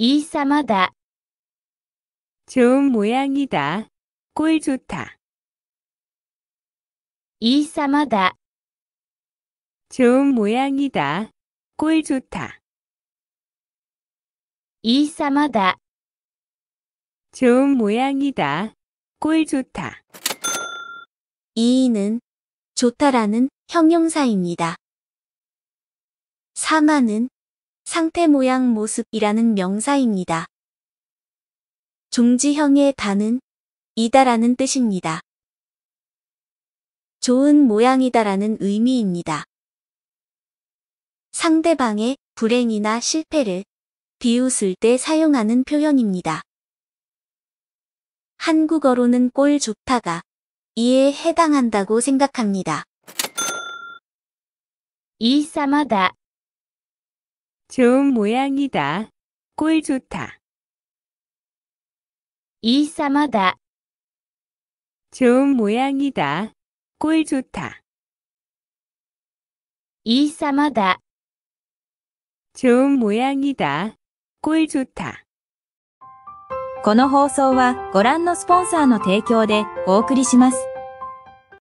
이쌈하다. 좋은 모양이다. 꼴 좋다. 이쌈하다. 좋은 모양이다. 꼴 좋다. 이쌈하다. 좋은 모양이다. 꼴 좋다. 이는 좋다라는 형용사입니다. 사마는 상태 모양 모습이라는 명사입니다. 종지형의 다는 이다라는 뜻입니다. 좋은 모양이다라는 의미입니다. 상대방의 불행이나 실패를 비웃을 때 사용하는 표현입니다. 한국어로는 꼴 좋다가 이에 해당한다고 생각합니다. 이삼마다 좋은모양이다꼴좋다이사마다좋은모양이다꼴좋다이사마다좋은모양이다꼴좋다この放送はご覧のスポンサーの提供でお送りします。